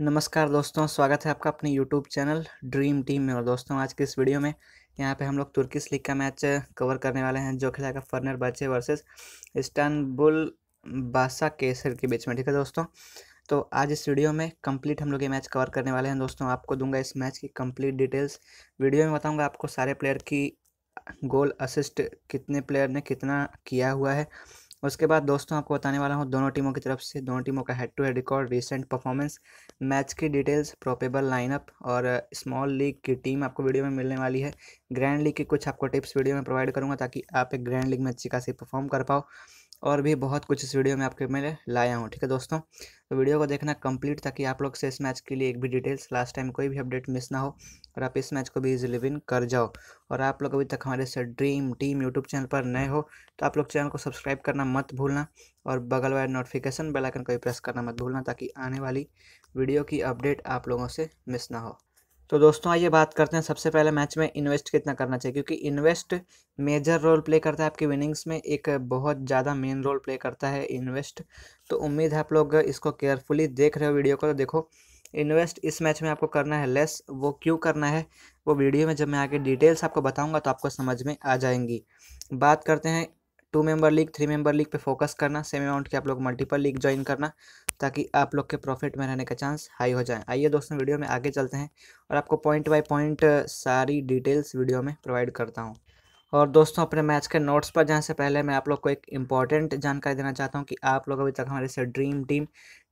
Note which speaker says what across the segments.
Speaker 1: नमस्कार दोस्तों स्वागत है आपका अपने यूट्यूब चैनल ड्रीम टीम में और दोस्तों आज के इस वीडियो में यहाँ पे हम लोग तुर्किस लीग का मैच कवर करने वाले हैं जो खिलाएगा फर्नर बच्चे वर्सेस इस्तानबुल बासा केसर के बीच में ठीक है दोस्तों तो आज इस वीडियो में कंप्लीट हम लोग ये मैच कवर करने वाले हैं दोस्तों आपको दूंगा इस मैच की कम्प्लीट डिटेल्स वीडियो में बताऊँगा आपको सारे प्लेयर की गोल असिस्ट कितने प्लेयर ने कितना किया हुआ है उसके बाद दोस्तों आपको बताने वाला हूँ दोनों टीमों की तरफ से दोनों टीमों का head to head record recent performance match की डिटेल्स प्रोपेबल लाइनअप और स्मॉल लीग की टीम आपको वीडियो में मिलने वाली है ग्रैंड लीग की कुछ आपको टिप्स वीडियो में प्रोवाइड करूँगा ताकि आप एक ग्रैंड लीग में अच्छी खासी परफॉर्म कर पाओ और भी बहुत कुछ इस वीडियो में आपके मैं लाया हूँ ठीक है दोस्तों तो वीडियो को देखना कंप्लीट ताकि आप लोग से इस मैच के लिए एक भी डिटेल्स लास्ट टाइम कोई भी अपडेट मिस ना हो और आप इस मैच को भी इजीली विन कर जाओ और आप लोग अभी तक हमारे से ड्रीम टीम यूट्यूब चैनल पर नए हो तो आप लोग चैनल को सब्सक्राइब करना मत भूलना और बगल वाले नोटिफिकेशन बेलाइकन को भी प्रेस करना मत भूलना ताकि आने वाली वीडियो की अपडेट आप लोगों से मिस ना हो तो दोस्तों आइए बात करते हैं सबसे पहले मैच में इन्वेस्ट कितना करना चाहिए क्योंकि इन्वेस्ट मेजर रोल प्ले करता है आपकी विनिंग्स में एक बहुत ज़्यादा मेन रोल प्ले करता है इन्वेस्ट तो उम्मीद है आप लोग इसको केयरफुली देख रहे हो वीडियो को तो देखो इन्वेस्ट इस मैच में आपको करना है लेस वो क्यों करना है वो वीडियो में जब मैं आगे डिटेल्स आपको बताऊँगा तो आपको समझ में आ जाएंगी बात करते हैं two member league three member league पे फोकस करना सेम अमाउंट के आप लोग मल्टीपल लीग ज्वाइन करना ताकि आप लोग के प्रॉफिट में रहने का चांस हाई हो जाए आइए दोस्तों वीडियो में आगे चलते हैं और आपको पॉइंट बाय पॉइंट सारी डिटेल्स वीडियो में प्रोवाइड करता हूँ और दोस्तों अपने मैच के नोट्स पर जाने से पहले मैं आप लोग को एक इम्पॉर्टेंट जानकारी देना चाहता हूँ कि आप लोग अभी तक हमारे से ड्रीम टीम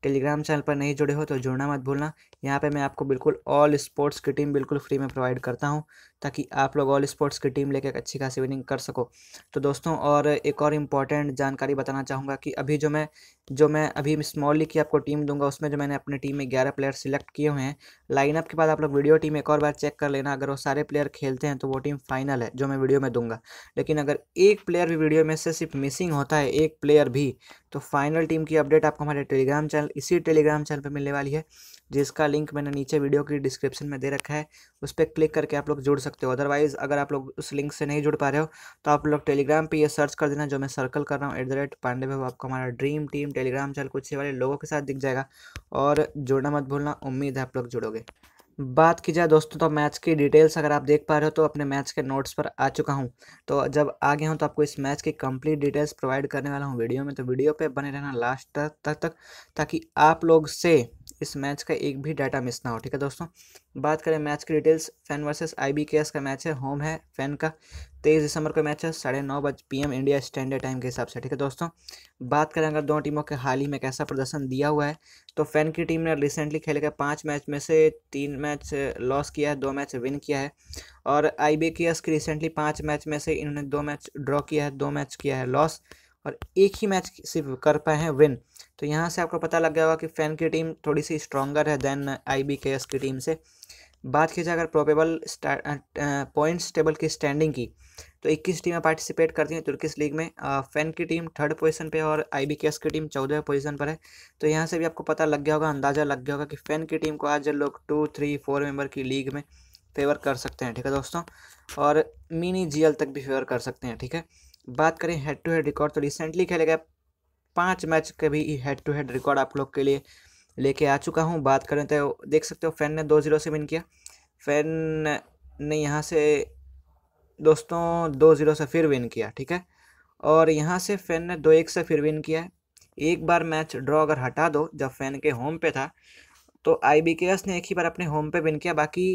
Speaker 1: टेलीग्राम चैनल पर नहीं जुड़े हो तो जुड़ना मत भूलना यहाँ पे मैं आपको बिल्कुल ऑल स्पोर्ट्स की टीम बिल्कुल फ्री में प्रोवाइड करता हूँ ताकि आप लोग ऑल स्पोर्ट्स की टीम लेकर अच्छी खासी विनिंग कर सको तो दोस्तों और एक और इम्पॉर्टेंट जानकारी बताना चाहूँगा कि अभी जो मैं जो मैं अभी स्मॉली की आपको टीम दूंगा उसमें जो मैंने अपनी टीम में ग्यारह प्लेयर सिलेक्ट किए हुए हैं लाइनअप के बाद आप लोग वीडियो टीम एक और बार चेक कर लेना अगर वो सारे प्लेयर खेलते हैं तो वो टीम फाइनल है जो मैं वीडियो में दूंगा लेकिन अगर एक प्लेयर भी वीडियो में से सिर्फ मिसिंग होता है एक प्लेयर भी तो फाइनल टीम की अपडेट आपको हमारे टेलीग्राम चैनल इसी टेलीग्राम चैनल पर मिलने वाली है जिसका लिंक मैंने नीचे वीडियो की डिस्क्रिप्शन में दे रखा है उस पर क्लिक करके आप लोग जुड़ सकते हो अदरवाइज़ अगर आप लोग उस लिंक से नहीं जुड़ पा रहे हो तो आप लोग टेलीग्राम पे ये सर्च कर देना जो मैं सर्कल कर रहा हूँ एट द रेट पांडे भाव आपको हमारा ड्रीम टीम टेलीग्राम चैनल कुछ वाले लोगों के साथ दिख जाएगा और जुड़ना मत भूलना उम्मीद है आप लोग जुड़ोगे बात की जाए दोस्तों तो मैच की डिटेल्स अगर आप देख पा रहे हो तो अपने मैच के नोट्स पर आ चुका हूँ तो जब आ गया हूँ तो आपको इस मैच की कंप्लीट डिटेल्स प्रोवाइड करने वाला हूँ वीडियो में तो वीडियो पे बने रहना लास्ट तक तक, तक ताकि आप लोग से इस मैच का एक भी डाटा मिस ना हो ठीक है दोस्तों बात करें मैच की डिटेल्स फैन वर्सेस आईबीकेएस का मैच है होम है फैन का तेईस दिसंबर का मैच है साढ़े नौ बज पी इंडिया स्टैंडर्ड टाइम के हिसाब से ठीक है दोस्तों बात करें अगर दोनों टीमों के हाल ही में कैसा प्रदर्शन दिया हुआ है तो फैन की टीम ने रिसेंटली खेले गए पाँच मैच में से तीन मैच लॉस किया है दो मैच विन किया है और आई बी की रिसेंटली पाँच मैच में से इन्होंने दो मैच ड्रॉ किया है दो मैच किया है लॉस और एक ही मैच सिर्फ कर पाए हैं विन तो यहाँ से आपको पता लग गया होगा कि फैन की टीम थोड़ी सी स्ट्रॉन्गर है than I B K S की टीम से बात की जाए अगर प्रोबेबल पॉइंट्स टेबल की स्टैंडिंग की तो 21 टीमें पार्टिसिपेट करती हैं तुर्किस लीग में फैन की टीम थर्ड पोजीशन पे और आई बी के एस की टीम चौदह पोजीशन पर है तो यहाँ से भी आपको पता लग गया होगा अंदाज़ा लग गया होगा कि फ़ैन की टीम को आज लोग टू थ्री फोर मेंबर की लीग में फेवर कर सकते हैं ठीक है दोस्तों और मिनी जीएल तक भी फेवर कर सकते हैं ठीक है बात करें हेड टू हेड रिकॉर्ड तो रिसेंटली खेले गए पाँच मैच के भी हेड टू हेड रिकॉर्ड आप लोग के लिए लेके आ चुका हूँ बात करें तो देख सकते हो फैन ने दो जीरो से विन किया फैन ने यहाँ से दोस्तों दो जीरो से फिर विन किया ठीक है और यहाँ से फैन ने दो एक से फिर विन किया है एक बार मैच ड्रॉ अगर हटा दो जब फैन के होम पे था तो आई ने एक ही बार अपने होम पे विन किया बाकी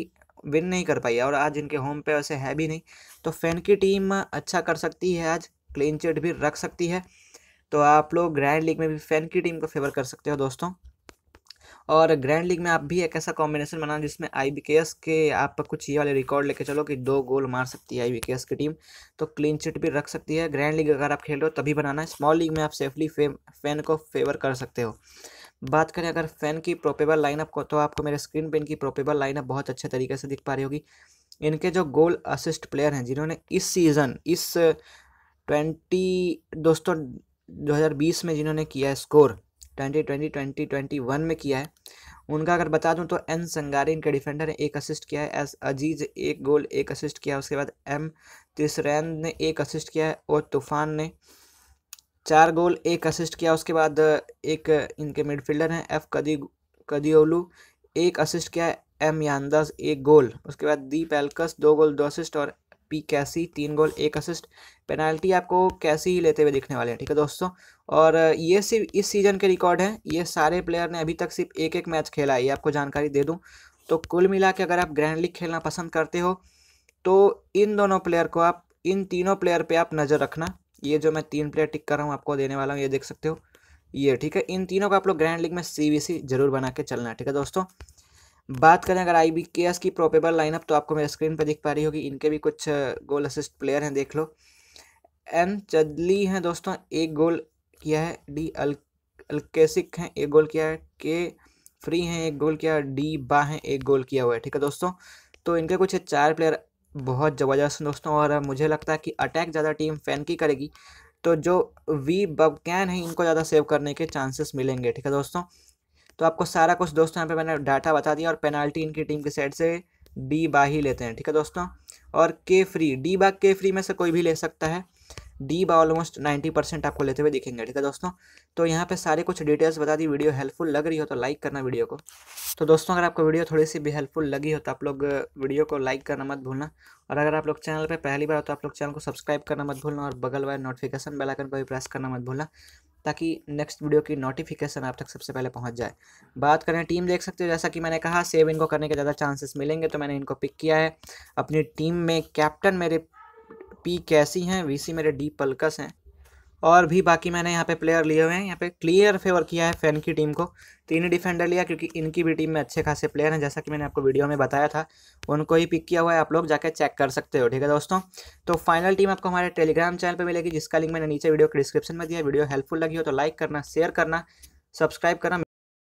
Speaker 1: विन नहीं कर पाई और आज इनके होम पे वैसे है भी नहीं तो फैन की टीम अच्छा कर सकती है आज क्लीन चिट भी रख सकती है तो आप लोग ग्रैंड लीग में भी फैन की टीम को फेवर कर सकते हो दोस्तों और ग्रैंड लीग में आप भी एक ऐसा कॉम्बिनेशन बनाना जिसमें आई के आप कुछ ये वाले रिकॉर्ड लेके चलो कि दो गोल मार सकती है आई की टीम तो क्लीन चिट भी रख सकती है ग्रैंड लीग अगर आप खेल रहे हो तभी बनाना है स्मॉल लीग में आप सेफली फैन को फेवर कर सकते हो बात करें अगर फैन की प्रोपेबल लाइनअप को तो आपको मेरे स्क्रीन पर इनकी प्रोपेबल लाइनअप बहुत अच्छे तरीके से दिख पा रही होगी इनके जो गोल असिस्ट प्लेयर हैं जिन्होंने इस सीज़न इस ट्वेंटी दोस्तों 2020 में जिन्होंने किया है स्कोर 2020 2021 में किया है उनका अगर बता दूं तो एन संगारी इनके डिफेंडर ने एक असिस्ट किया है एस अजीज एक गोल एक असिस्ट किया उसके बाद एम तिसरैन ने एक असिस्ट किया है और तूफान ने चार गोल एक असिस्ट किया उसके बाद uh, एक uh, इनके मिडफील्डर हैं एफ कदी कदियोलू एक असिस्ट किया है एम यांदास एक गोल उसके बाद दी पैलकस दो गोल दो असिस्ट और पी कैसी तीन गोल एक असिस्ट पेनाल्टी आपको कैसी लेते हुए दिखने वाले हैं ठीक है दोस्तों और ये सिर्फ इस सीज़न के रिकॉर्ड हैं ये सारे प्लेयर ने अभी तक सिर्फ एक एक मैच खेला है ये आपको जानकारी दे दूँ तो कुल मिला के अगर आप ग्रैंड लीग खेलना पसंद करते हो तो इन दोनों प्लेयर को आप इन तीनों प्लेयर पर आप नज़र रखना ये जो मैं तीन प्लेयर टिक कर रहा हूँ आपको देने वाला हूँ ये देख सकते हो ये ठीक है इन तीनों को आप लोग ग्रैंड लीग में सी ज़रूर बना के चलना ठीक है दोस्तों बात करें अगर आई बी के एस की प्रोपेबल लाइनअप तो आपको मेरे स्क्रीन पर दिख पा रही होगी इनके भी कुछ गोल असिस्ट प्लेयर हैं देख लो एम चदली हैं दोस्तों एक गोल किया है डी अल अलकेसिक हैं एक गोल किया है के फ्री हैं एक गोल किया डी बा हैं एक गोल किया हुआ है ठीक है दोस्तों तो इनके कुछ चार प्लेयर बहुत ज़बरदस्त हैं दोस्तों और मुझे लगता है कि अटैक ज़्यादा टीम फैन की करेगी तो जो वी बबकैन हैं इनको ज़्यादा सेव करने के चांसेस मिलेंगे ठीक है दोस्तों तो आपको सारा कुछ दोस्तों यहाँ पे मैंने डाटा बता दिया और पेनाल्टी इनकी टीम की साइड से डी बा ही लेते हैं ठीक है दोस्तों और के फ्री डी बा के फ्री में से कोई भी ले सकता है डी बा ऑलमोस्ट नाइन्टी परसेंट आपको लेते हुए दिखेंगे ठीक है दोस्तों तो यहाँ पे सारे कुछ डिटेल्स बता दी वीडियो हेल्पफुल लग रही हो तो लाइक करना वीडियो को तो दोस्तों अगर आपको वीडियो थोड़ी सी भी हेल्पफुल लगी हो तो आप लोग वीडियो को लाइक करना मत भूलना और अगर आप लोग चैनल पर पहली बार हो तो आप लोग चैनल को सब्सक्राइब करना मत भूलना और बगल वाले नोटिफिकेशन बेलाइकन को भी प्रेस करना मत भूलना ताकि नेक्स्ट वीडियो की नोटिफिकेशन आप तक सबसे पहले पहुंच जाए बात करें टीम देख सकते हो जैसा कि मैंने कहा सेव इनको करने के ज़्यादा चांसेस मिलेंगे तो मैंने इनको पिक किया है अपनी टीम में कैप्टन मेरे पी कैसी हैं वीसी मेरे डी पलकस हैं और भी बाकी मैंने यहाँ पे प्लेयर लिए हुए हैं यहाँ पे क्लियर फेवर किया है फैन की टीम को तीन डिफेंडर लिया क्योंकि इनकी भी टीम में अच्छे खासे प्लेयर हैं जैसा कि मैंने आपको वीडियो में बताया था उनको ही पिक किया हुआ है आप लोग जाके चेक कर सकते हो ठीक है दोस्तों तो फाइनल टीम आपको हमारे टेलीग्राम चैनल पर मिलेगी जिसका लिंक मैंने नीचे वीडियो के डिस्क्रिप्शन में दिया वीडियो हेल्पफुल लगी हो तो लाइक करना शेयर करना सब्सक्राइब करना